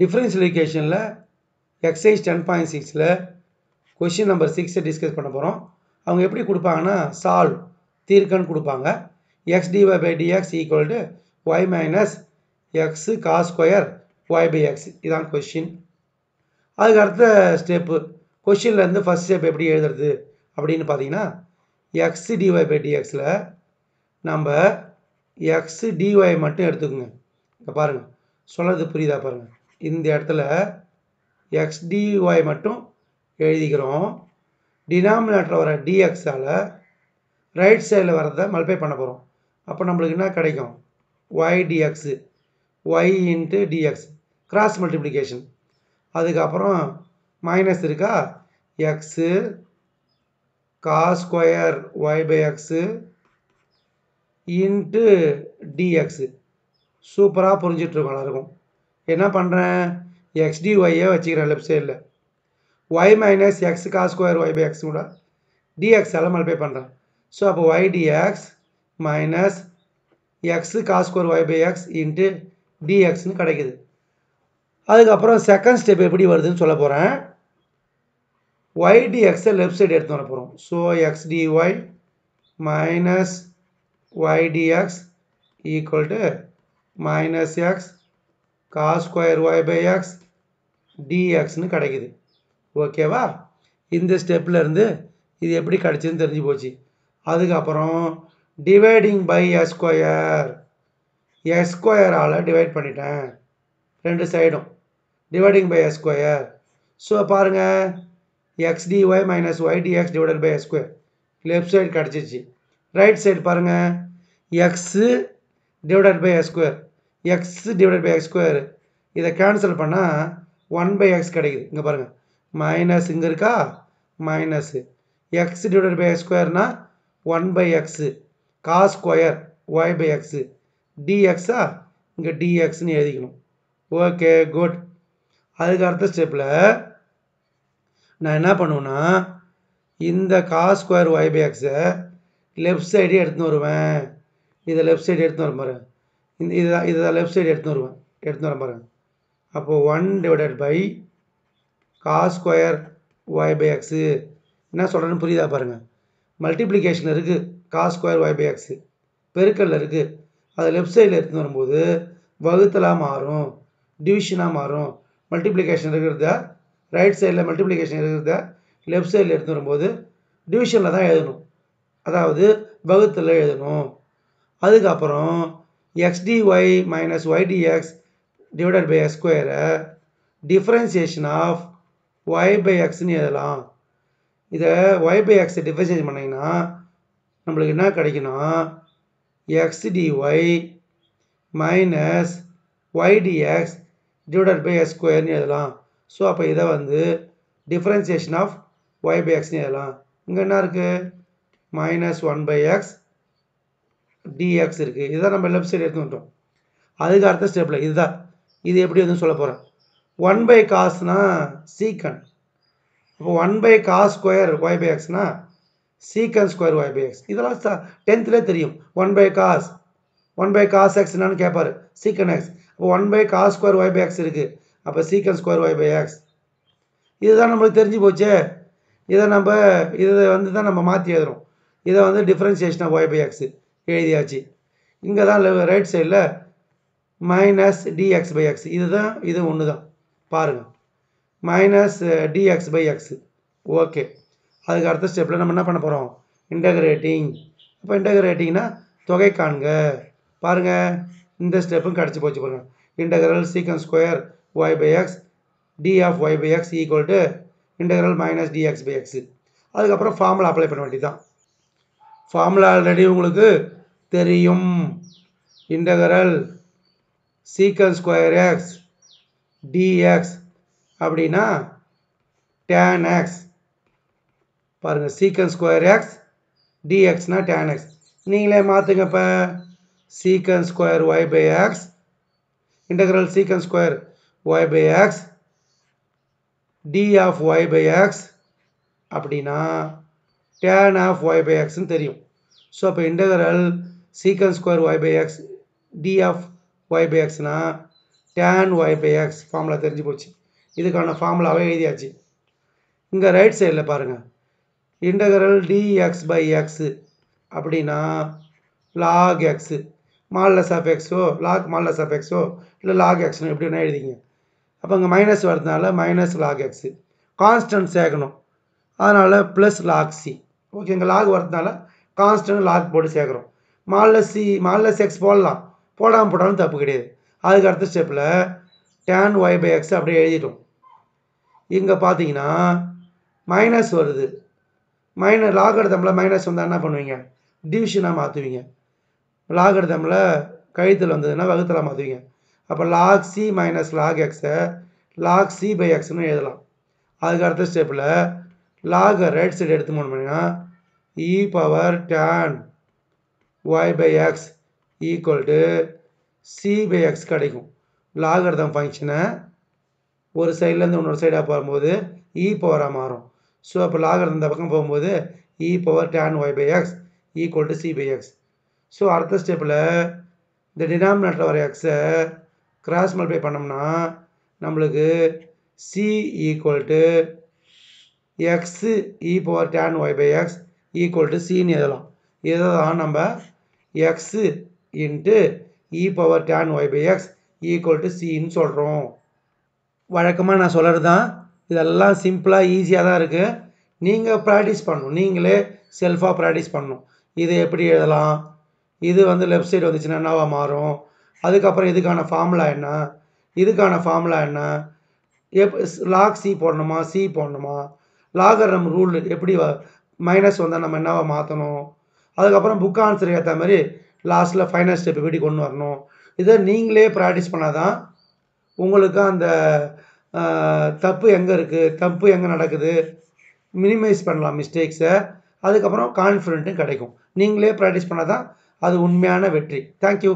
டிஃப்ரென்ஷியலிகேஷனில் exercise ten point சிக்ஸில் question number சிக்ஸை discuss பண்ண போகிறோம் அவங்க எப்படி கொடுப்பாங்கன்னா சால்வ் தீர்க்கன்னு கொடுப்பாங்க x d y by d x equal to y minus x cos square y by x இதான் கொஷின் அதுக்கு அடுத்த ஸ்டெப்பு கொஷின்லேருந்து ஃபஸ்ட் ஸ்டெப் எப்படி எழுதுறது அப்படின்னு பார்த்தீங்கன்னா எக்ஸு டிஒய் பை டிஎக்ஸில் நம்ம எக்ஸ் டிஒய் மட்டும் எடுத்துக்கோங்க இங்கே பாருங்கள் சொல்கிறது புரியுதா பாருங்கள் இந்த இடத்துல ஒய் மட்டும் எழுதிக்கிறோம் டினாமினேட்டர் வர டிஎக்ஸால் ரைட் சைடில் வரதை மல்பை பண்ண போகிறோம் அப்போ நம்மளுக்கு என்ன கிடைக்கும் y d x y into d x cross multiplication அதுக்கப்புறம் மைனஸ் இருக்கா x cos square y by x into d x சூப்பராக புரிஞ்சிட்ருக்கோம் எல்லாருக்கும் என்ன பண்ணுறேன் எக்ஸ்டி ஒய்யே வச்சுக்கிறேன் லெஃப்ட் சைடில் y minus x cos square y by x கூட டிஎக்ஸ் எல்லாம் பே பண்ணுறேன் ஸோ அப்போ y d x minus x cos square y by x into டிஎக்ஸ்னு கிடைக்குது அதுக்கப்புறம் செகண்ட் ஸ்டெப் எப்படி வருதுன்னு சொல்ல போகிறேன் ஒய் டிஎக்ஸை லெஃப்ட் சைடு எடுத்து வர போகிறோம் so x d y minus y d x equal to minus x cos square y by x டிஎக்ஸ்னு கிடைக்குது ஓகேவா இந்த ஸ்டெப்பில் இருந்து இது எப்படி கிடச்சின்னு தெரிஞ்சு போச்சு அதுக்கப்புறம் dividing by x square x ஸ்கொயரால் டிவைட் பண்ணிட்டேன் ரெண்டு சைடும் dividing by x square so பாருங்கள் x d y minus y d x divided by x square left side கிடச்சிச்சு ரைட் சைடு பாருங்கள் x divided by x square x divided by x square இதை cancel பண்ணால் one by x கிடைக்குது இங்கே பாருங்கள் minus இங்கே இருக்கா minus x divided by x ஸ்கொயர்னால் one by x cos square y by x டிஎக்ஸா இங்கே டிஎக்ஸ்னு எழுதிக்கணும் ஓகே குட் அதுக்கு அடுத்த ஸ்டெப்பில் நான் என்ன பண்ணுவேன்னா இந்த கா ஸ்கொயர் ஒய் பை எக்ஸை லெஃப்ட் சைடே எடுத்துன்னு வருவேன் இதை லெஃப்ட் சைடு எடுத்துன்னு வரும் பாரு இந்த இதுதான் இதுதான் லெஃப்ட் சைடு எடுத்து வருவேன் எடுத்து வரேன் பாருங்கள் அப்போது one divided by cos square y by x என்ன சொல்கிறேன்னு புரியுதா பாருங்கள் மல்டிப்ளிகேஷன் இருக்குது cos square y by x பெருக்கல்ல இருக்குது அது லெஃப்ட் சைடில் எடுத்துன்னு வரும்போது வகுத்தலாக மாறும் டிவிஷனாக மாறும் மல்டிப்ளிகேஷன் இருக்கிறத ரைட் சைடில் மல்டிப்ளிகேஷன் இருக்கிறத லெஃப்ட் சைடில் எடுத்து வரும்போது டிவிஷனில் தான் எழுதணும் அதாவது வகுத்தில் எழுதணும் அதுக்கப்புறம் x dy minus y dx divided by x square differentiation of y by x நீ எதலாம் இதை y by x differentiation மன்னையினா நம்மலுக்கு என்ன கடைக்கினா x dy minus y dx divided by x square நீ எதலாம் ஸோ அப்போ இதை வந்து differentiation of y by x நீ எதலாம் இங்க என்ன இருக்கு minus 1 by x டிஎக்ஸ் இருக்குது இதுதான் நம்ம லெஃப்ட் சைடு எடுத்து அதுக்கு அடுத்த ஸ்டெப்பில் இதுதான் இது எப்படி வந்து சொல்ல போகிறேன் ஒன் பை காஸ்னால் சீக்கன் இப்போ one by cos square y by எக்ஸ்னா secant square y by x இதெல்லாம் டென்த்துலேயே தெரியும் one by cos one by cos x என்னான்னு கேட்பார் சீக்கன் எக்ஸ் இப்போ one by cos square y by x இருக்குது அப்போ சீக்கன் ஸ்கொயர் ஒய் பை எக்ஸ் இதுதான் நம்மளுக்கு தெரிஞ்சு போச்சே இதை நம்ம இதை வந்து தான் நம்ம மாற்றி எழுதுறோம் இதை வந்து டிஃப்ரென்சியேஷனாக ஒய் பை எக்ஸு எழுதியாச்சு இங்கே தான் ரைட் சைடில் மைனஸ் டிஎக்ஸ் பை எக்ஸ் இது தான் இது ஒன்று தான் பாருங்கள் minus d x uh, by x okay அதுக்கு அடுத்த ஸ்டெப்பில் நம்ம என்ன பண்ண போகிறோம் இன்டகிரேட்டிங் இப்போ இன்டகிரேட்டிங்னா தொகை காண்க பாருங்கள் இந்த ஸ்டெப்பும் கிடச்சி போச்சு பாருங்கள் integral secant square y by x d of y by x equal to integral minus d x by x அதுக்கப்புறம் ஃபார்முலா அப்ளை பண்ண வேண்டியது தான் ஃபார்முலா ஆல்ரெடி உங்களுக்கு தெரியும் integral secant square x d x அப்படின்னா டேன் எக்ஸ் பாருங்கள் சீக்கல் ஸ்கொயர் எக்ஸ் டிஎக்ஸ்னா tan x நீங்களே மாற்றுங்க இப்போ secant square y by x integral secant square y by x d of y by x அப்படின்னா டேன் ஆஃப் ஒய் பை எக்ஸ்ன்னு தெரியும் so அப்போ integral secant square y by x d of y by எக்ஸ்னா tan y by x formula தெரிஞ்சு போச்சு இதுக்கான ஃபார்முலாவே எழுதியாச்சு இங்கே ரைட் சைடில் பாருங்கள் இன்டகரல் டிஎக்ஸ் பை எக்ஸு அப்படின்னா லாக் எக்ஸு மால்லஸ் ஆஃப் எக்ஸோ லாக் மால்லஸ் ஆஃப் எக்ஸோ இல்லை லாக் எக்ஸ்னோ எப்படி வேணால் எழுதிங்க அப்போ இங்கே மைனஸ் வரதுனால மைனஸ் லாக் எக்ஸு கான்ஸ்டன்ட் சேர்க்கணும் அதனால் ப்ளஸ் லாக் சி ஓகே இங்கே லாக் வரதுனால கான்ஸ்டன்ட் லாக் போட்டு சேர்க்குறோம் சி மால்லஸ் எக்ஸ் போடலாம் போடாமல் போட்டாலும் தப்பு கிடையாது அதுக்கு அடுத்த ஸ்டெப்பில் டேன் ஒய் பை எக்ஸ் அப்படியே எழுதிட்டோம் இங்கே பார்த்தீங்கன்னா மைனஸ் வருது மைனஸ் லாக் எடுத்தமில் மைனஸ் வந்தால் என்ன பண்ணுவீங்க டிவிஷனாக மாற்றுவீங்க லாக் எடுத்தமில் கழுத்தில் வந்ததுன்னா வகுத்தில் மாற்றுவீங்க அப்போ லாக் சி மைனஸ் லாக் எக்ஸை லாக் சி பை எக்ஸ்னு எழுதலாம் அதுக்கு அடுத்த ஸ்டெப்பில் லாகை ரைட் சைடு எடுத்து போனோம்னா e power tan y by x equal to c by x கிடைக்கும் லாகர்தம் ஃபங்க்ஷனை ஒரு சைட்லேருந்து இன்னொரு சைடாக போகும்போது e பவராக மாறும் ஸோ அப்போ லாகர்தம் இந்த பக்கம் போகும்போது e power tan y by x equal to c by x so அடுத்த ஸ்டெப்பில் இந்த டினாமினேட்டர் வர எக்ஸை கிராஸ் மல்டிப்ளை பண்ணோம்னா நம்மளுக்கு c equal to x e power tan y by x equal to c நியதலாம் இதுதான் நம்ம x into e e power tan y by x equal to சின்னு சொல்கிறோம் வழக்கமாக நான் சொல்கிறது தான் இதெல்லாம் சிம்பிளாக ஈஸியாக தான் இருக்குது நீங்கள் ப்ராக்டிஸ் பண்ணணும் நீங்களே செல்ஃபாக ப்ராக்டிஸ் பண்ணணும் இது எப்படி எழுதலாம் இது வந்து லெஃப்ட் சைடு வந்துச்சுன்னா என்னவாக மாறும் அதுக்கப்புறம் இதுக்கான ஃபார்முலா என்ன இதுக்கான ஃபார்முலா என்ன எப் லாக் சி போடணுமா சி போடணுமா லாகர் நம்ம ரூல் எப்படி மைனஸ் வந்தால் நம்ம என்னவா மாற்றணும் அதுக்கப்புறம் புக் ஆன்சருக்கு ஏற்ற மாதிரி லாஸ்ட்டில் ஃபைனல் ஸ்டெப் எப்படி கொண்டு வரணும் இதை நீங்களே ப்ராக்டிஸ் பண்ணால் தான் உங்களுக்கு அந்த தப்பு எங்கே இருக்குது தப்பு எங்கே நடக்குது மினிமைஸ் பண்ணலாம் மிஸ்டேக்ஸை அதுக்கப்புறம் கான்ஃபிடென்ட்டும் கிடைக்கும் நீங்களே ப்ராக்டிஸ் பண்ணால் தான் அது உண்மையான வெற்றி தேங்க்யூ